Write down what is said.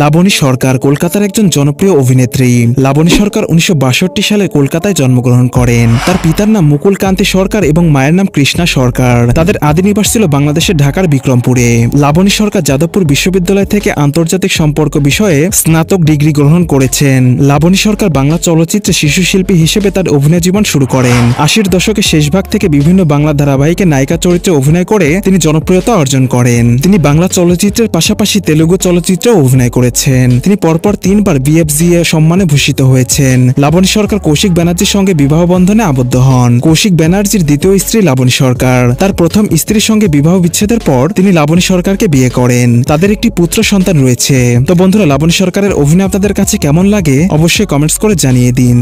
লাবণী সরকার কলকাতার একজন জনপ্রিয় অভিনেত্রী লাবণী সরকার উনিশশো সালে কলকাতায় জন্মগ্রহণ করেন তার পিতার নাম মুকুল কান্তি সরকার এবং মায়ের নাম কৃষ্ণা সরকার তাদের আদি নিবাস ছিল বাংলাদেশের ঢাকার বিক্রমপুরে লাবণী সরকার যাদবপুর বিশ্ববিদ্যালয় থেকে আন্তর্জাতিক সম্পর্ক বিষয়ে স্নাতক ডিগ্রি গ্রহণ করেছেন লাবণী সরকার বাংলা চলচ্চিত্রে শিশু শিল্পী হিসেবে তার অভিনয় জীবন শুরু করেন আশির দশকে শেষ ভাগ থেকে বিভিন্ন বাংলা ধারাবাহিকে নায়িকা চরিত্রে অভিনয় করে তিনি জনপ্রিয়তা অর্জন করেন তিনি বাংলা চলচ্চিত্রের পাশাপাশি তেলুগু চলচ্চিত্রেও অভিনয় করেছেন তিনি পরপর তিনবার এ সম্মানে ভূষিত হয়েছেন লাবণী সরকার কৌশিক ব্যানার্জির সঙ্গে বিবাহ বন্ধনে আবদ্ধ হন কৌশিক ব্যানার্জির দ্বিতীয় স্ত্রী লাবণী সরকার তার প্রথম স্ত্রীর সঙ্গে বিবাহ বিচ্ছেদের পর তিনি লাবণী সরকারকে বিয়ে করেন তাদের একটি পুত্র সন্তান রয়েছে তো বন্ধুরা লাবণী সরকারের অভিনয় আপনাদের কাছে কেমন লাগে অবশ্যই কমেন্টস করে জানিয়ে দিন